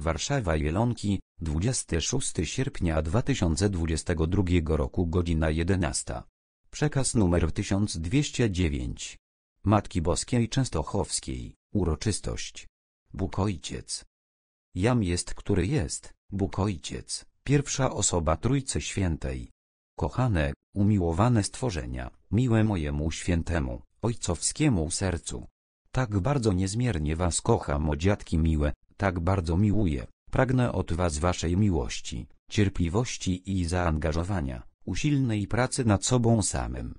Warszawa Jelonki, 26 sierpnia 2022 roku godzina 11. Przekaz numer 1209. Matki Boskiej Częstochowskiej, uroczystość. Bóg Ojciec. Jam jest, który jest, Bóg Ojciec, pierwsza osoba Trójcy Świętej. Kochane, umiłowane stworzenia, miłe mojemu świętemu, ojcowskiemu sercu. Tak bardzo niezmiernie was kocham, o dziadki miłe, tak bardzo miłuję, pragnę od Was Waszej miłości, cierpliwości i zaangażowania, usilnej pracy nad sobą samym.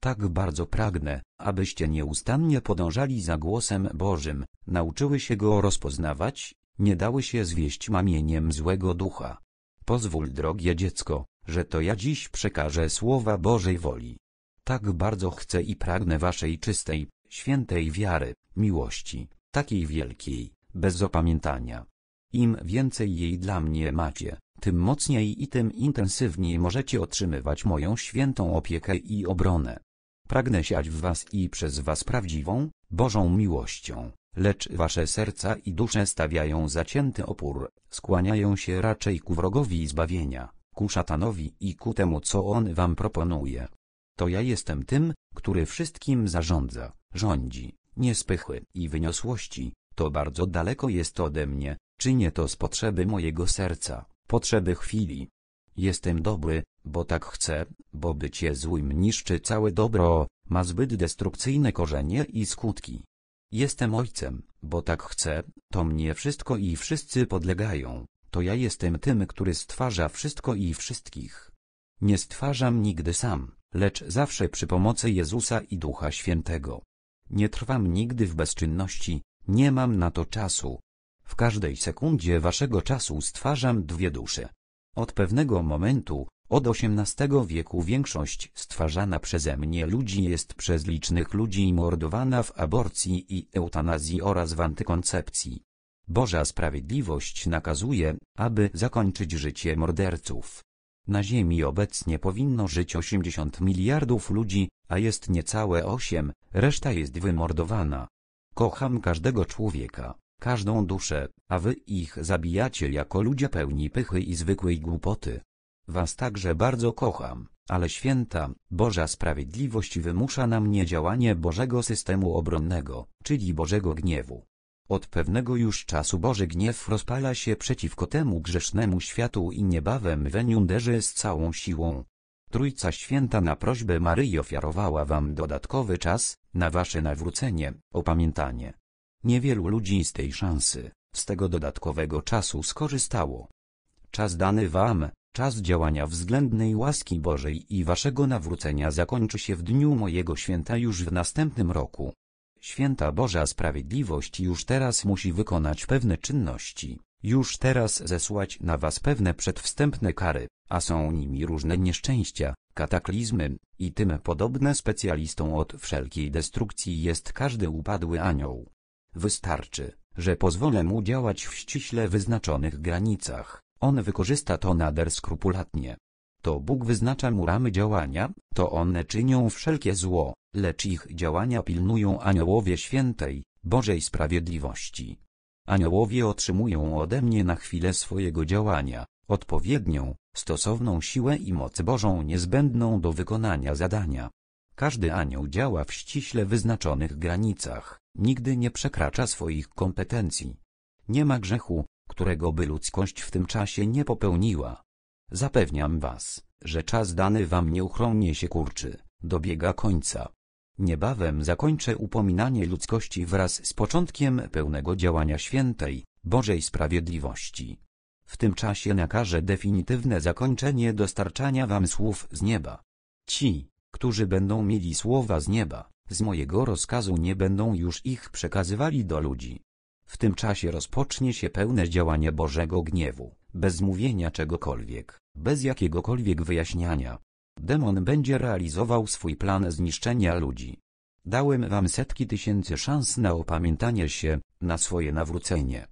Tak bardzo pragnę, abyście nieustannie podążali za głosem Bożym, nauczyły się go rozpoznawać, nie dały się zwieść mamieniem złego ducha. Pozwól drogie dziecko, że to ja dziś przekażę słowa Bożej woli. Tak bardzo chcę i pragnę waszej czystej, świętej wiary, miłości, takiej wielkiej, bez opamiętania. Im więcej jej dla mnie macie, tym mocniej i tym intensywniej możecie otrzymywać moją świętą opiekę i obronę. Pragnę siać w was i przez was prawdziwą, Bożą miłością, lecz wasze serca i dusze stawiają zacięty opór, skłaniają się raczej ku wrogowi zbawienia, ku szatanowi i ku temu co on wam proponuje. To ja jestem tym, który wszystkim zarządza, rządzi, niespychły i wyniosłości, to bardzo daleko jest ode mnie, czynię to z potrzeby mojego serca, potrzeby chwili. Jestem dobry, bo tak chcę, bo bycie złym niszczy całe dobro, ma zbyt destrukcyjne korzenie i skutki. Jestem ojcem, bo tak chcę, to mnie wszystko i wszyscy podlegają, to ja jestem tym, który stwarza wszystko i wszystkich. Nie stwarzam nigdy sam, lecz zawsze przy pomocy Jezusa i Ducha Świętego. Nie trwam nigdy w bezczynności, nie mam na to czasu. W każdej sekundzie waszego czasu stwarzam dwie dusze. Od pewnego momentu, od XVIII wieku większość stwarzana przeze mnie ludzi jest przez licznych ludzi mordowana w aborcji i eutanazji oraz w antykoncepcji. Boża sprawiedliwość nakazuje, aby zakończyć życie morderców. Na Ziemi obecnie powinno żyć 80 miliardów ludzi, a jest niecałe 8, reszta jest wymordowana. Kocham każdego człowieka, każdą duszę, a wy ich zabijacie jako ludzie pełni pychy i zwykłej głupoty. Was także bardzo kocham, ale święta, Boża sprawiedliwość wymusza na mnie działanie Bożego systemu obronnego, czyli Bożego gniewu. Od pewnego już czasu Boży gniew rozpala się przeciwko temu grzesznemu światu i niebawem weń uderzy z całą siłą. Trójca Święta na prośbę Maryi ofiarowała wam dodatkowy czas, na wasze nawrócenie, opamiętanie. Niewielu ludzi z tej szansy, z tego dodatkowego czasu skorzystało. Czas dany wam, czas działania względnej łaski Bożej i waszego nawrócenia zakończy się w dniu mojego święta już w następnym roku. Święta Boża Sprawiedliwość już teraz musi wykonać pewne czynności, już teraz zesłać na was pewne przedwstępne kary, a są nimi różne nieszczęścia, kataklizmy i tym podobne specjalistą od wszelkiej destrukcji jest każdy upadły anioł. Wystarczy, że pozwolę mu działać w ściśle wyznaczonych granicach, on wykorzysta to nader skrupulatnie. To Bóg wyznacza mu ramy działania, to one czynią wszelkie zło, lecz ich działania pilnują aniołowie świętej, Bożej sprawiedliwości. Aniołowie otrzymują ode mnie na chwilę swojego działania, odpowiednią, stosowną siłę i moc Bożą niezbędną do wykonania zadania. Każdy anioł działa w ściśle wyznaczonych granicach, nigdy nie przekracza swoich kompetencji. Nie ma grzechu, którego by ludzkość w tym czasie nie popełniła. Zapewniam was, że czas dany wam nieuchronnie się kurczy, dobiega końca. Niebawem zakończę upominanie ludzkości wraz z początkiem pełnego działania świętej, Bożej sprawiedliwości. W tym czasie nakaże definitywne zakończenie dostarczania wam słów z nieba. Ci, którzy będą mieli słowa z nieba, z mojego rozkazu nie będą już ich przekazywali do ludzi. W tym czasie rozpocznie się pełne działanie Bożego gniewu, bez mówienia czegokolwiek, bez jakiegokolwiek wyjaśniania. Demon będzie realizował swój plan zniszczenia ludzi. Dałem wam setki tysięcy szans na opamiętanie się, na swoje nawrócenie,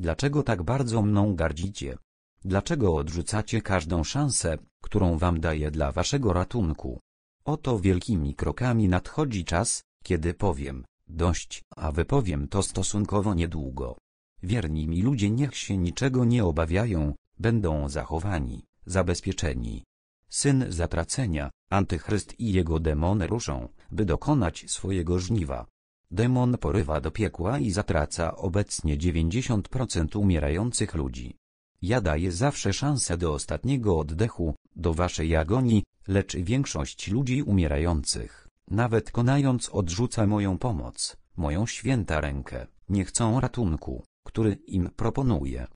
Dlaczego tak bardzo mną gardzicie? Dlaczego odrzucacie każdą szansę, którą wam daję dla waszego ratunku? Oto wielkimi krokami nadchodzi czas, kiedy powiem, dość, a wypowiem to stosunkowo niedługo. Wierni mi ludzie niech się niczego nie obawiają, będą zachowani, zabezpieczeni. Syn zatracenia, antychryst i jego demony ruszą, by dokonać swojego żniwa. Demon porywa do piekła i zatraca obecnie 90% umierających ludzi. Ja daję zawsze szansę do ostatniego oddechu, do waszej agonii, lecz większość ludzi umierających, nawet konając odrzuca moją pomoc, moją święta rękę, nie chcą ratunku, który im proponuję.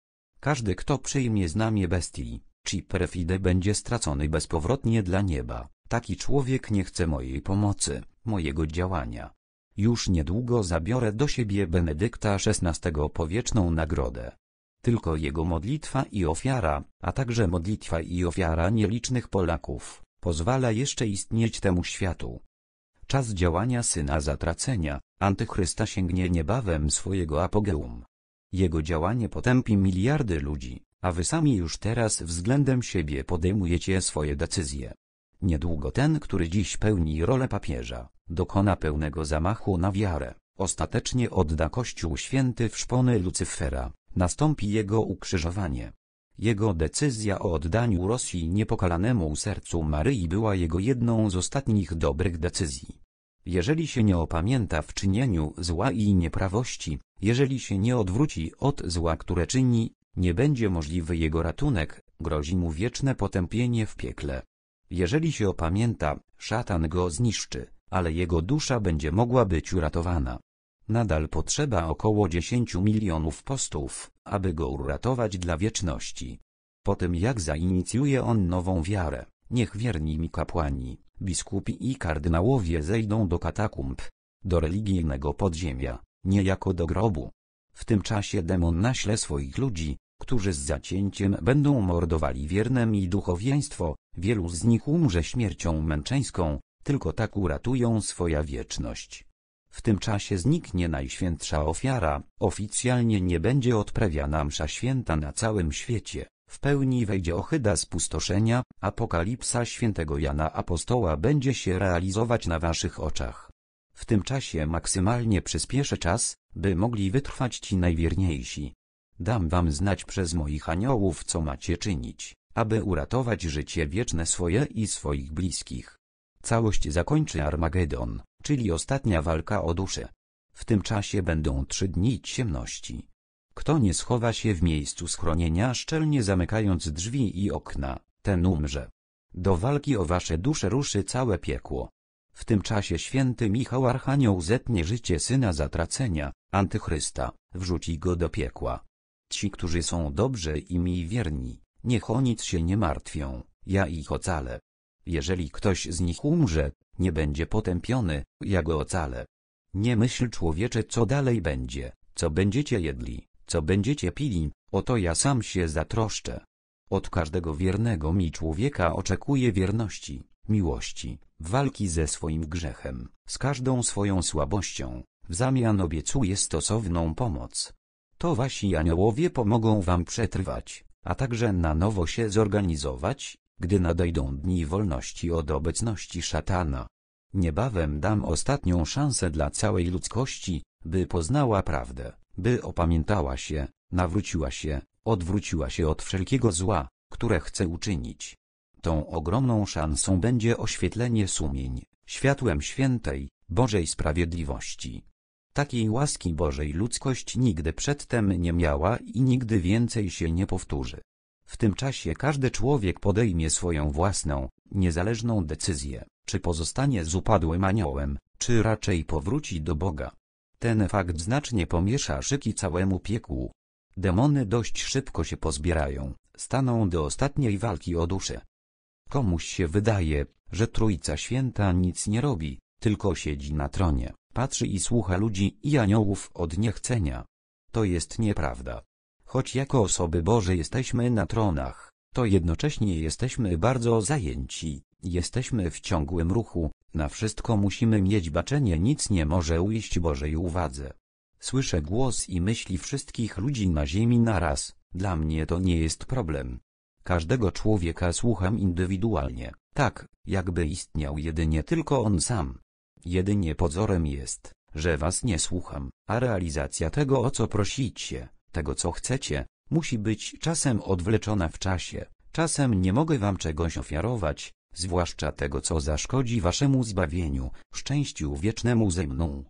Każdy kto przyjmie znamie bestii, czy perfide będzie stracony bezpowrotnie dla nieba, taki człowiek nie chce mojej pomocy, mojego działania. Już niedługo zabiorę do siebie Benedykta XVI powieczną nagrodę. Tylko jego modlitwa i ofiara, a także modlitwa i ofiara nielicznych Polaków, pozwala jeszcze istnieć temu światu. Czas działania Syna Zatracenia, Antychrysta sięgnie niebawem swojego apogeum. Jego działanie potępi miliardy ludzi, a wy sami już teraz względem siebie podejmujecie swoje decyzje. Niedługo ten, który dziś pełni rolę papieża, dokona pełnego zamachu na wiarę, ostatecznie odda Kościół Święty w szpony Lucyfera, nastąpi jego ukrzyżowanie. Jego decyzja o oddaniu Rosji niepokalanemu sercu Maryi była jego jedną z ostatnich dobrych decyzji. Jeżeli się nie opamięta w czynieniu zła i nieprawości, jeżeli się nie odwróci od zła, które czyni, nie będzie możliwy jego ratunek, grozi mu wieczne potępienie w piekle. Jeżeli się opamięta, szatan go zniszczy, ale jego dusza będzie mogła być uratowana. Nadal potrzeba około 10 milionów postów, aby go uratować dla wieczności. Po tym jak zainicjuje on nową wiarę, niech wierni mi kapłani, biskupi i kardynałowie zejdą do katakumb, do religijnego podziemia, nie jako do grobu. W tym czasie demon naśle swoich ludzi, którzy z zacięciem będą mordowali wiernem i duchowieństwo, wielu z nich umrze śmiercią męczeńską, tylko tak uratują swoja wieczność. W tym czasie zniknie najświętsza ofiara, oficjalnie nie będzie odprawiana msza święta na całym świecie, w pełni wejdzie ohyda spustoszenia, apokalipsa świętego Jana Apostoła będzie się realizować na waszych oczach. W tym czasie maksymalnie przyspieszę czas, by mogli wytrwać ci najwierniejsi. Dam wam znać przez moich aniołów co macie czynić, aby uratować życie wieczne swoje i swoich bliskich. Całość zakończy Armagedon, czyli ostatnia walka o duszę. W tym czasie będą trzy dni ciemności. Kto nie schowa się w miejscu schronienia szczelnie zamykając drzwi i okna, ten umrze. Do walki o wasze dusze ruszy całe piekło. W tym czasie święty Michał Archanioł zetnie życie syna zatracenia, antychrysta, wrzuci go do piekła, Ci, którzy są dobrze i mi wierni, niech o nic się nie martwią, ja ich ocalę. Jeżeli ktoś z nich umrze, nie będzie potępiony, ja go ocalę. Nie myśl człowiecze co dalej będzie, co będziecie jedli, co będziecie pili, oto ja sam się zatroszczę. Od każdego wiernego mi człowieka oczekuję wierności, miłości, walki ze swoim grzechem, z każdą swoją słabością, w zamian obiecuję stosowną pomoc to wasi aniołowie pomogą wam przetrwać, a także na nowo się zorganizować, gdy nadejdą dni wolności od obecności szatana. Niebawem dam ostatnią szansę dla całej ludzkości, by poznała prawdę, by opamiętała się, nawróciła się, odwróciła się od wszelkiego zła, które chce uczynić. Tą ogromną szansą będzie oświetlenie sumień, światłem świętej, Bożej sprawiedliwości. Takiej łaski Bożej ludzkość nigdy przedtem nie miała i nigdy więcej się nie powtórzy. W tym czasie każdy człowiek podejmie swoją własną, niezależną decyzję, czy pozostanie z upadłym aniołem, czy raczej powróci do Boga. Ten fakt znacznie pomiesza szyki całemu piekłu. Demony dość szybko się pozbierają, staną do ostatniej walki o duszę. Komuś się wydaje, że Trójca Święta nic nie robi, tylko siedzi na tronie. Patrzy i słucha ludzi i aniołów od niechcenia. To jest nieprawda. Choć jako osoby Boże jesteśmy na tronach, to jednocześnie jesteśmy bardzo zajęci, jesteśmy w ciągłym ruchu, na wszystko musimy mieć baczenie nic nie może ujść Bożej uwadze. Słyszę głos i myśli wszystkich ludzi na ziemi naraz, dla mnie to nie jest problem. Każdego człowieka słucham indywidualnie, tak, jakby istniał jedynie tylko on sam. Jedynie pozorem jest, że was nie słucham, a realizacja tego o co prosicie, tego co chcecie, musi być czasem odwleczona w czasie. Czasem nie mogę wam czegoś ofiarować, zwłaszcza tego co zaszkodzi waszemu zbawieniu, szczęściu wiecznemu ze mną.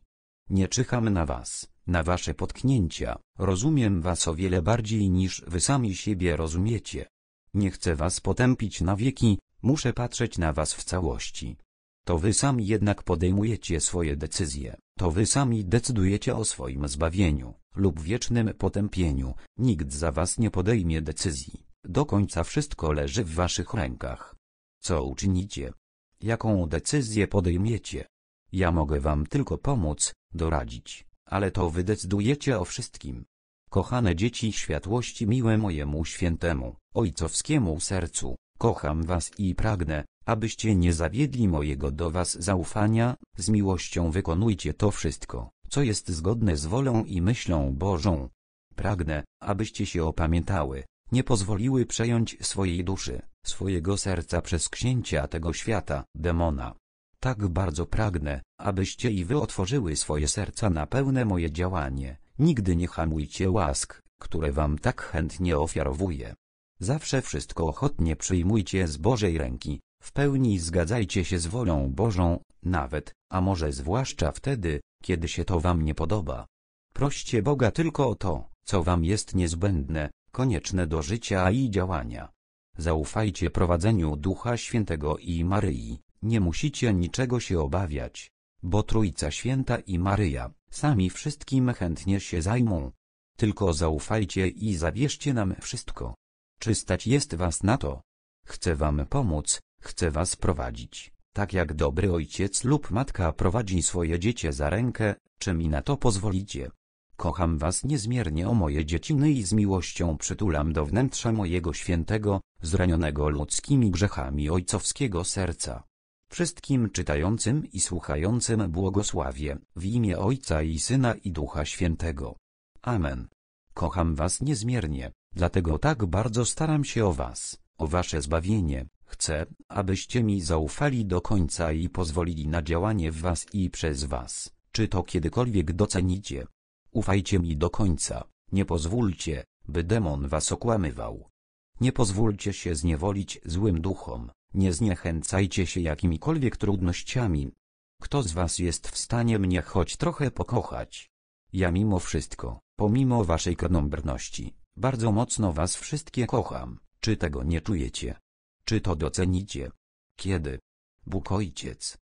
Nie czyham na was, na wasze potknięcia, rozumiem was o wiele bardziej niż wy sami siebie rozumiecie. Nie chcę was potępić na wieki, muszę patrzeć na was w całości, to wy sami jednak podejmujecie swoje decyzje, to wy sami decydujecie o swoim zbawieniu lub wiecznym potępieniu, nikt za was nie podejmie decyzji, do końca wszystko leży w waszych rękach. Co uczynicie? Jaką decyzję podejmiecie? Ja mogę wam tylko pomóc, doradzić, ale to wy decydujecie o wszystkim. Kochane dzieci światłości miłe mojemu świętemu, ojcowskiemu sercu, kocham was i pragnę, abyście nie zawiedli mojego do was zaufania, z miłością wykonujcie to wszystko, co jest zgodne z wolą i myślą Bożą. Pragnę, abyście się opamiętały, nie pozwoliły przejąć swojej duszy, swojego serca przez księcia tego świata, demona. Tak bardzo pragnę, abyście i wy otworzyły swoje serca na pełne moje działanie, nigdy nie hamujcie łask, które wam tak chętnie ofiarowuję. Zawsze wszystko ochotnie przyjmujcie z Bożej ręki, w pełni zgadzajcie się z wolą Bożą, nawet, a może zwłaszcza wtedy, kiedy się to wam nie podoba. Proście Boga tylko o to, co wam jest niezbędne, konieczne do życia i działania. Zaufajcie prowadzeniu Ducha Świętego i Maryi, nie musicie niczego się obawiać, bo Trójca Święta i Maryja, sami wszystkim chętnie się zajmą. Tylko zaufajcie i zawierzcie nam wszystko. Czy stać jest was na to? Chcę wam pomóc, Chce was prowadzić, tak jak dobry ojciec lub matka prowadzi swoje dziecię za rękę, czy mi na to pozwolicie. Kocham was niezmiernie o moje dzieciny i z miłością przytulam do wnętrza mojego świętego, zranionego ludzkimi grzechami ojcowskiego serca. Wszystkim czytającym i słuchającym błogosławie, w imię Ojca i Syna i Ducha Świętego. Amen. Kocham was niezmiernie, dlatego tak bardzo staram się o was, o wasze zbawienie, Chcę, abyście mi zaufali do końca i pozwolili na działanie w was i przez was, czy to kiedykolwiek docenicie. Ufajcie mi do końca, nie pozwólcie, by demon was okłamywał. Nie pozwólcie się zniewolić złym duchom, nie zniechęcajcie się jakimikolwiek trudnościami. Kto z was jest w stanie mnie choć trochę pokochać? Ja mimo wszystko, pomimo waszej krnąbrności, bardzo mocno was wszystkie kocham, czy tego nie czujecie? Czy to docenicie? Kiedy? Bóg Ojciec